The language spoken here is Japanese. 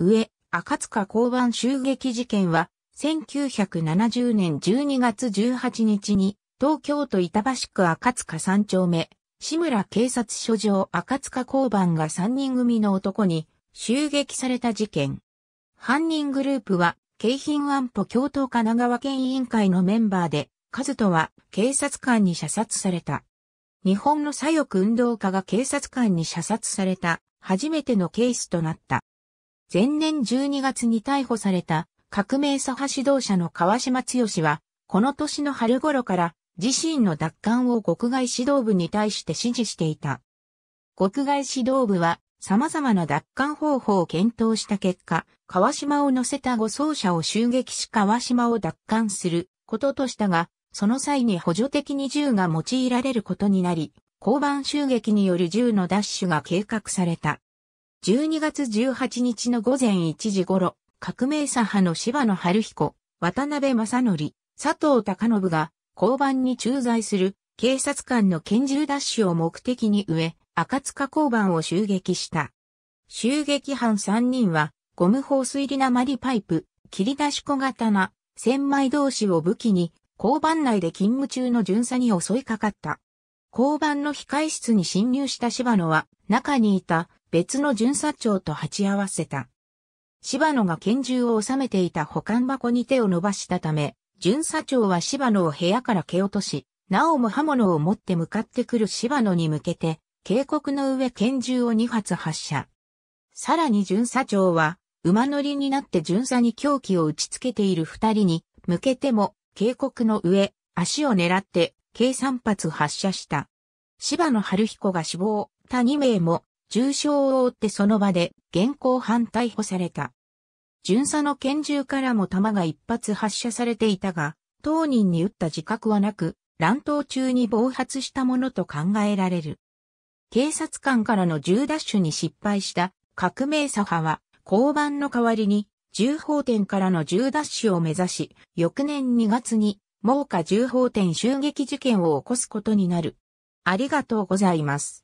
上、赤塚交番襲撃事件は、1970年12月18日に、東京都板橋区赤塚3丁目、志村警察署上赤塚交番が3人組の男に襲撃された事件。犯人グループは、京浜安保共闘神奈川県委員会のメンバーで、カズトは警察官に射殺された。日本の左翼運動家が警察官に射殺された、初めてのケースとなった。前年12月に逮捕された革命左派指導者の川島強は、この年の春頃から自身の奪還を国外指導部に対して指示していた。国外指導部は様々な奪還方法を検討した結果、川島を乗せた護送車を襲撃し川島を奪還することとしたが、その際に補助的に銃が用いられることになり、交番襲撃による銃の奪取が計画された。12月18日の午前1時頃、革命左派の柴野晴彦、渡辺正則、佐藤隆信が交番に駐在する警察官の拳銃ダッシュを目的に植え、赤塚交番を襲撃した。襲撃犯3人は、ゴム放水リナマリパイプ、切り出し小刀、千枚同士を武器に、交番内で勤務中の巡査に襲いかかった。交番の控室に侵入した柴野は、中にいた別の巡査長と鉢合わせた。柴野が拳銃を収めていた保管箱に手を伸ばしたため、巡査長は柴野を部屋から蹴落とし、なおも刃物を持って向かってくる柴野に向けて、警告の上拳銃を2発発射。さらに巡査長は、馬乗りになって巡査に狂気を打ちつけている二人に、向けても、警告の上、足を狙って、計3発発射した。柴野春彦が死亡、他2名も重傷を負ってその場で現行犯逮捕された。巡査の拳銃からも弾が一発発射されていたが、当人に撃った自覚はなく、乱闘中に暴発したものと考えられる。警察官からの銃ダッシュに失敗した革命左派は、交番の代わりに、銃砲店からの銃ダッシュを目指し、翌年2月に、猛火銃砲店襲撃事件を起こすことになる。ありがとうございます。